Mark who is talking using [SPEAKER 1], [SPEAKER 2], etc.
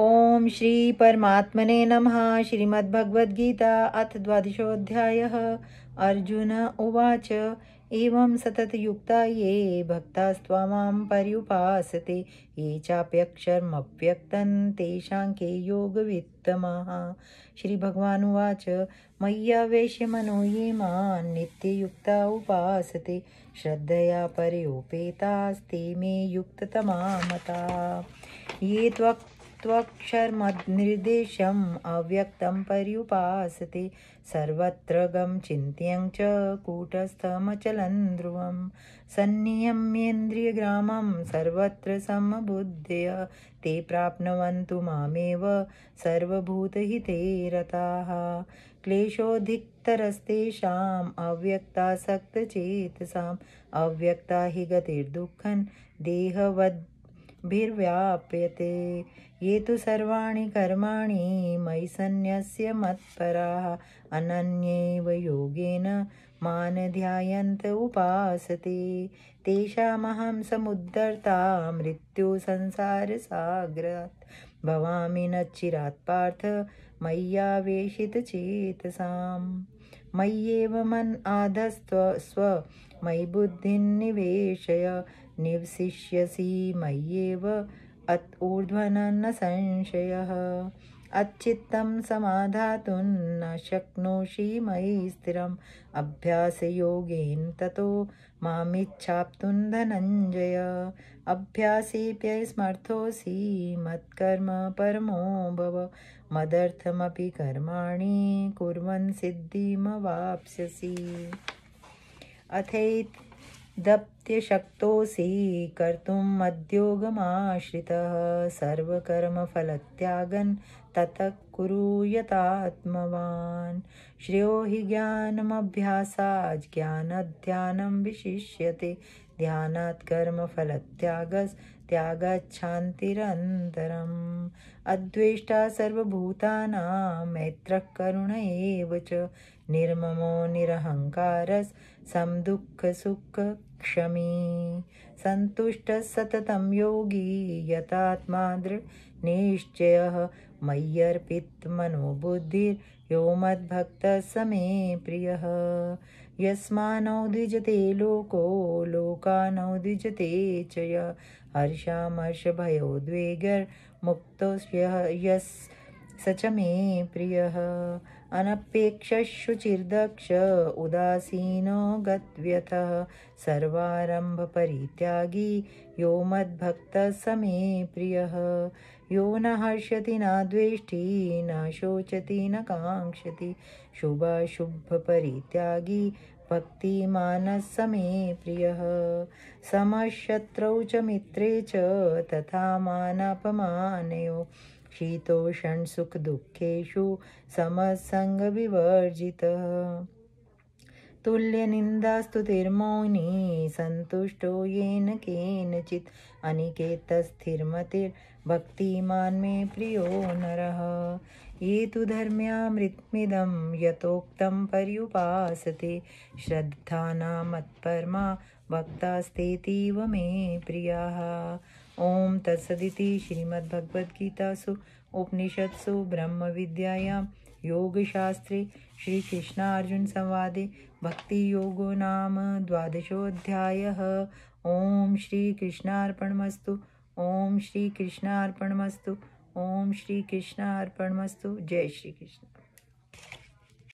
[SPEAKER 1] ओम श्री परमात्मने नमः श्रीमद्भगवद्गीता अथ द्वादशोऽध्यायः अर्जुन उवाच एवं सततयुक्ता ये भक्तास्त्वामां पर्युपासते ये चाप्यक्षरमप्यक्तं तेषां के योगवित्तमः मय्या मय्यावेश्य मनो ये मां नित्ययुक्ता उपासते श्रद्धया पर्युपेतास्ते मे युक्ततमा मता ये त्वक्षर्मनिर्देशम् अव्यक्तं पर्युपासते सर्वत्र गं च कूटस्थमचलन् ध्रुवं सन्नियम्येन्द्रियग्रामं सर्वत्र समबुद्धय ते प्राप्नुवन्तु मामेव सर्वभूतहिते रताः क्लेशोऽधिक्तरस्तेषाम् अव्यक्तासक्तचेतसाम् अव्यक्ता हि गतिर्दुःखन् देहवद् भिर्व्याप्यते ये तु सर्वाणि कर्माणि मयि सन्न्यस्य मत्पराः अनन्यैव योगेन मानध्यायन्त उपासते तेषामहं समुद्धर्ता मृत्युसंसारसाग्रात् भवामि न चिरात्पार्थ मय्यावेशितचेतसाम् मय्येव मन् आधस्त्व मयि बुद्धिं निवेशय निवसिष्यसि मय्येव अत ऊर्ध्वनं न संशयः अच्छित्तं समाधातुं न शक्नोषि मयि स्थिरम् योगेन ततो मामिच्छाप्तुं धनञ्जय स्मर्थोऽसि मत्कर्म परमो भव मदर्थमपि कर्माणि कुर्वन् सिद्धिमवाप्स्यसि अथैत् दप्त्यशक्तोऽसि कर्तुम् मद्योगमाश्रितः सर्वकर्मफलत्यागन् तत कुरु यतात्मवान् श्रेयो हि ज्ञानमभ्यासात् ज्ञानध्यानं विशिष्यते ध्यानात् कर्मफलत्यागस् त्यागच्छान्तिरन्तरम् अद्वेष्टा सर्वभूतानां मैत्रः करुण एव च निर्ममो निरहङ्कारस्संदुःखसुखक्षमी सन्तुष्टः सततं योगी यतात्मा दृढनिश्चयः मय्यर्पित्मनोबुद्धिर्यो मद्भक्तः समे प्रिय यस्माजते लोको लोकानौ द्विजते च य मुक्त यस् स च मे प्रिय अनपेक्षशुचिर्दक्ष उदासीनो गत्यथः सर्वारम्भपरित्यागी यो मद्भक्त स मे प्रिय यो न हर्षति न द्वेष्टि न शोचति न काङ्क्षति शुभाशुभपरित्यागी भक्तिमानः स मे प्रियः समशत्रौ च मित्रे च तथा मानापमानयो शीतोषण सुख दुखेशु समसंग विवर्जितः तुल्यनिन्दास्तुतिर्मौनी संतुष्टो येन केनचित् अनिकेतस्थिर्मतिर्भक्तिमान् मे प्रियो नरः ये तु धर्म्यामृत्मिदं यथोक्तं पर्युपासते श्रद्धानामत्परमा भक्तास्तेतीव मे प्रियाः ओम तत्सदिति श्रीमद्भगवद्गीतासु उपनिषत्सु ब्रह्मविद्यायां योगशास्त्रे श्रीकृष्णार्जुनसंवादे भक्तियोगो नाम द्वादशोऽध्यायः ॐ श्रीकृष्णार्पणमस्तु ॐ श्रीकृष्णार्पणमस्तु ॐ श्रीकृष्णार्पणमस्तु जय श्रीकृष्ण